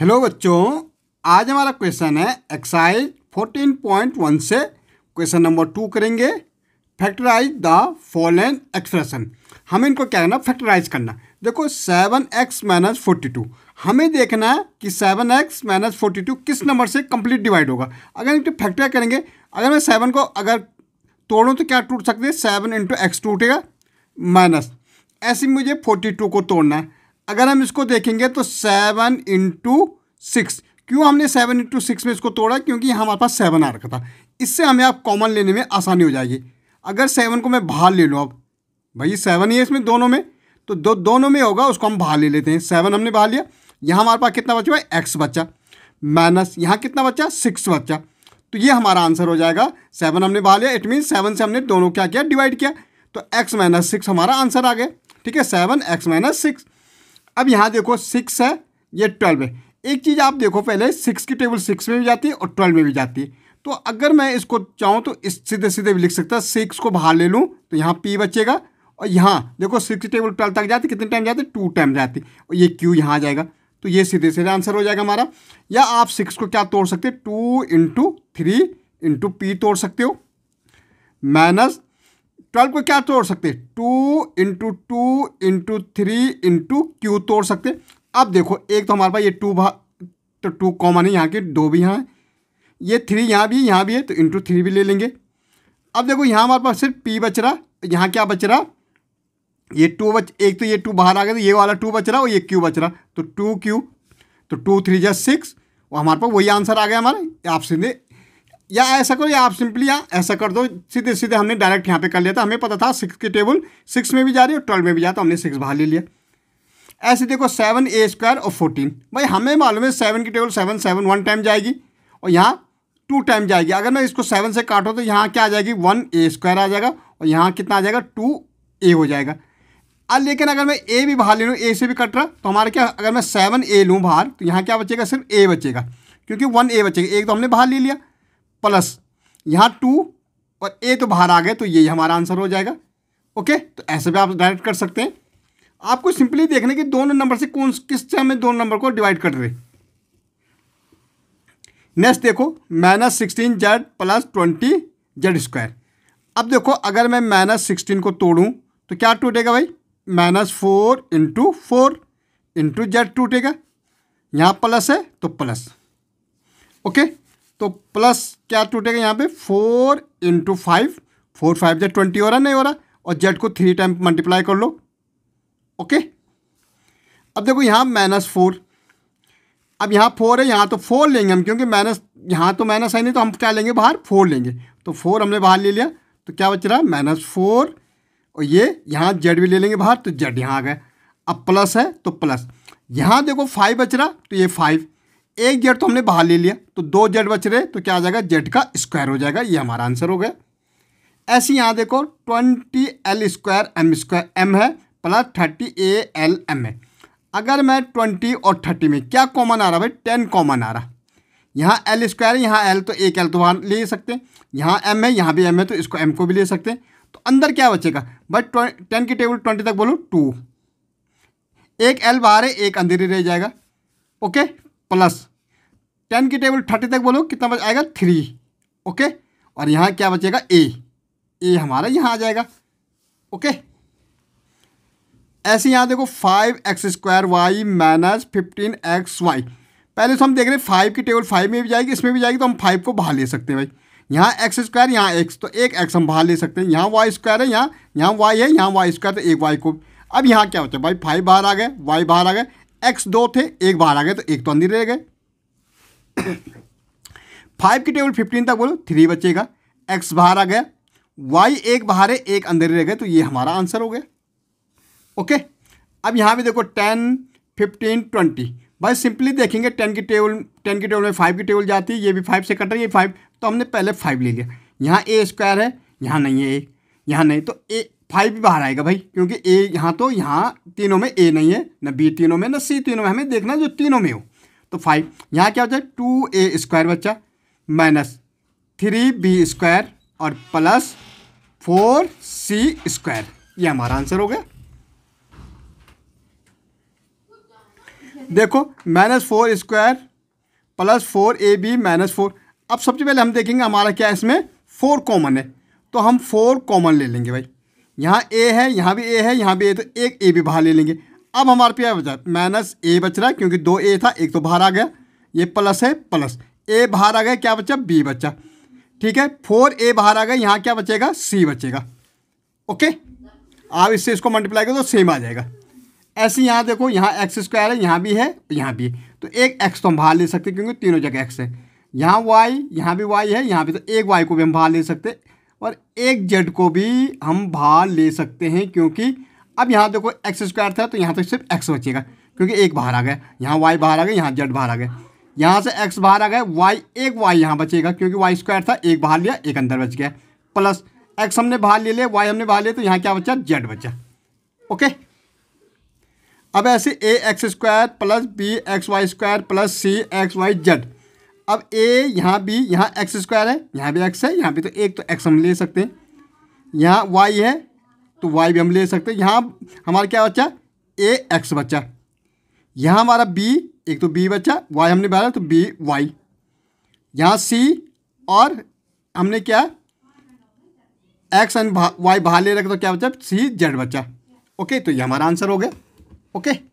hello बच्चों आज हमारा क्वेश्चन है एक्साइज 14.1 से क्वेश्चन नंबर टू करेंगे फैक्टराइज द फॉलन एक्सप्रेशन हमें इनको क्या करना फैक्टराइज करना देखो seven X minus forty two हमें देखना है कि seven X minus forty two किस नंबर से कंप्लीट डिवाइड होगा अगर इनको फैक्टर करेंगे अगर मैं सेवन को अगर तोड़ूँ तो क्या टूट सकते हैं सेवन इंटू एक्स टूटेगा माइनस ऐसे मुझे फोर्टी टू को तोड़ना है अगर हम इसको देखेंगे तो सेवन इंटू सिक्स क्यों हमने सेवन इंटू सिक्स में इसको तोड़ा क्योंकि हमारे पास सेवन आ रखा था इससे हमें आप कॉमन लेने में आसानी हो जाएगी अगर सेवन को मैं बाहर ले लूँ अब भाई सेवन ही है इसमें दोनों में तो दो दोनों में होगा उसको हम बाहर ले लेते हैं सेवन हमने बाहर लिया यहाँ हमारे पास कितना बचा है एक्स बच्चा माइनस यहाँ कितना बच्चा सिक्स बच्चा तो ये हमारा आंसर हो जाएगा सेवन हमने बाहर लिया इट मीन सेवन से हमने दोनों क्या किया डिवाइड किया तो एक्स माइनस सिक्स हमारा आंसर आ गया ठीक है सेवन एक्स माइनस सिक्स अब यहाँ देखो सिक्स है ये ट्वेल्व है एक चीज़ आप देखो पहले सिक्स की टेबल सिक्स में भी जाती है और ट्वेल्व में भी जाती है तो अगर मैं इसको चाहूँ तो इस सीधे सीधे भी लिख सकता है सिक्स को बाहर ले लूँ तो यहाँ पी बचेगा और यहाँ देखो सिक्स टेबल ट्वेल्व तक जाती कितने टाइम जाती टू टाइम जाती और ये क्यू यहाँ आ जाएगा तो ये सीधे सीधे आंसर हो जाएगा हमारा या आप सिक्स को क्या तोड़ सकते हो two into three into P तोड़ सकते हो माइनस ट्वेल्व को क्या तोड़ सकते two into two into three into Q तोड़ सकते अब देखो एक तो हमारे पास ये टू भा तो टू कॉमन है यहाँ के दो भी यहाँ ये थ्री यहाँ भी यहाँ भी है तो इंटू थ्री भी ले लेंगे अब देखो यहाँ हमारे पास सिर्फ पी बच रहा यहाँ क्या बच रहा ये टू बच एक तो ये टू बाहर आ गया तो ये वाला टू बच रहा और ये क्यू बच रहा तो टू क्यू तो टू थ्री जै सिक्स और हमारे पास वही आंसर आ गया हमारा आप सीधे या ऐसा करो या आप सिंपली या ऐसा कर दो सीधे सीधे हमने डायरेक्ट यहाँ पे कर लिया था हमें पता था सिक्स की टेबल सिक्स में भी जा रही है और ट्वेल्व में भी जा तो हमने सिक्स बाहर ले लिया ऐसे देखो सेवन ए स्क्वायर और फोर्टीन भाई हमें मालूम है सेवन की table seven seven one time जाएगी और यहाँ टू टाइम जाएगी अगर मैं इसको सेवन से काटो तो यहाँ क्या आ जाएगी वन ए स्क्वायर आ जाएगा और यहाँ कितना आ जाएगा टू ए हो जाएगा अब लेकिन अगर मैं ए भी बाहर ले लूँ ए से भी कट रहा तो हमारा क्या अगर मैं सेवन ए लूँ बाहर तो यहाँ क्या बचेगा सिर्फ ए बचेगा क्योंकि वन ए बचेगा एक तो हमने बाहर ले लिया प्लस यहाँ टू और ए तो बाहर आ गए तो यही हमारा आंसर हो जाएगा ओके तो ऐसे भी आप डायरेक्ट कर सकते हैं आपको सिंपली देखने की दोनों नंबर से कौन किस से हमें दोनों नंबर को डिवाइड कर रहे नेक्स्ट देखो minus sixteen z plus twenty z square अब देखो अगर मैं माइनस सिक्सटीन को तोड़ूँ तो क्या टूटेगा भाई minus four into four into z टूटेगा यहाँ प्लस है तो प्लस ओके तो प्लस क्या टूटेगा यहाँ पे four into five four five z twenty हो रहा नहीं हो रहा और जेड को थ्री टाइम मल्टीप्लाई कर लो ओके अब देखो यहाँ माइनस फोर अब यहाँ फोर है यहाँ तो फोर लेंगे हम क्योंकि माइनस यहाँ तो माइनस है नहीं तो हम क्या लेंगे बाहर फोर लेंगे तो फोर हमने बाहर ले लिया तो क्या बच रहा है माइनस फोर और ये यहाँ जेड भी ले लेंगे बाहर तो जेड यहाँ आ गया अब प्लस है तो प्लस यहाँ देखो फाइव बच रहा तो ये फाइव एक जेड तो हमने बाहर ले लिया तो दो जेड बच रहे तो क्या आ जाएगा जेड का स्क्वायर हो जाएगा ये हमारा आंसर हो गया ऐसे यहाँ देखो twenty l square m square m है plus thirty a l m है अगर मैं ट्वेंटी और थर्टी में क्या कॉमन आ रहा भाई टेन कॉमन आ रहा यहाँ एल स्क्वायर है यहाँ एल तो एक एल तो वहाँ ले सकते हैं यहाँ एम है यहाँ भी एम है तो इसको एम को भी ले सकते हैं तो अंदर क्या बचेगा बट टेन की टेबल ट्वेंटी तक बोलो टू एक एल बाहर है एक अंदर ही रह जाएगा ओके प्लस टेन की टेबल थर्टी तक बोलो कितना बच आएगा थ्री ओके और यहाँ क्या बचेगा ए ए हमारा यहाँ आ जाएगा ओके ऐसे यहाँ देखो five x square y minus fifteen x y पहले तो हम देख रहे हैं फाइव की टेबल फाइव में भी जाएगी इसमें भी जाएगी तो हम फाइव को बाहर ले सकते हैं भाई यहाँ एक्स स्क्वायर यहाँ एक्स तो एक एक्स हम बाहर ले सकते हैं यहाँ वाई स्क्वायर है यहाँ यहाँ वाई है यहाँ वाई स्क्वायर तो एक वाई को अब यहाँ क्या होता है भाई फाइव बाहर आ गए वाई बाहर आ गए एक्स दो थे एक बाहर आ गए तो एक तो अंदर रह गए फाइव की टेबल फिफ्टीन तक बोलो थ्री बचेगा एक्स बाहर आ गया वाई एक बाहर है एक अंदर रह गए तो ये हमारा आंसर हो गया ओके अब यहाँ भी देखो टेन फिफ्टीन ट्वेंटी भाई सिंपली देखेंगे टेन की टेबल टेन की टेबल में फाइव की टेबल जाती है ये भी फाइव से कट रही है फाइव तो हमने पहले फाइव ले लिया यहाँ ए स्क्वायर है यहाँ नहीं है ए यहाँ नहीं तो ए फाइव भी बाहर आएगा भाई क्योंकि ए यहाँ तो यहाँ तीनों में ए नहीं है ना बी तीनों में ना सी तीनों में हमें देखना जो तीनों में हो तो फाइव यहाँ क्या हो जाए टू ए स्क्वायर बच्चा माइनस थ्री बी स्क्वायर और प्लस फोर सी स्क्वायर ये हमारा आंसर हो गया देखो minus four square plus four a b minus four अब सबसे पहले हम देखेंगे हमारा क्या है इसमें फोर कॉमन है तो हम फोर कॉमन ले लेंगे भाई यहाँ ए है यहाँ भी ए है यहाँ भी ए तो एक ए भी बाहर ले लेंगे अब हमारे पे बचा माइनस ए बच रहा है क्योंकि दो ए था एक तो बाहर आ गया ये प्लस है प्लस ए बाहर आ गया क्या बचा बी बचा ठीक है फोर ए बाहर आ गया यहाँ क्या बचेगा सी बचेगा ओके आप इससे इसको मल्टीप्लाई करो तो सेम आ जाएगा ऐसे यहाँ देखो यहाँ एक्स स्क्वायर है यहाँ भी है यहाँ भी है तो एक एक्स तो हम बाहर ले सकते क्योंकि तीनों जगह एक्स है यहाँ वाई यहाँ भी वाई है यहाँ भी तो एक वाई को भी हम बाहर ले सकते और एक जेड को भी हम बाहर ले सकते हैं क्योंकि अब यहाँ देखो एक्स स्क्वायर था तो यहाँ तक सिर्फ एक्स बचेगा क्योंकि एक बाहर आ गया यहाँ वाई बाहर आ गया यहाँ जेड बाहर आ गया यहाँ से एक्स बाहर आ गया वाई एक वाई यहाँ बचेगा क्योंकि वाई स्क्वायर था एक बाहर लिया एक अंदर बच गया प्लस एक्स हमने बाहर ले लिया वाई हमने बाहर लिया तो यहाँ क्या बचा जेड बचा ओके अब ऐसे a x square plus b x y square plus c x y z अब ए यहाँ भी यहाँ एक्स स्क्वायर है यहाँ भी एक्स है यहाँ भी तो एक तो एक्स हम ले सकते हैं यहाँ वाई है तो वाई भी हम ले सकते हैं यहाँ हमारा क्या बच्चा ए एक्स बच्चा यहाँ हमारा बी एक तो बी बच्चा वाई हमने बनाया तो बी वाई यहाँ सी और हमने क्या एक्स एंड वाई बाहर ले रखा तो क्या बच्चा सी जेड बच्चा ओके तो ये हमारा आंसर हो गया ओके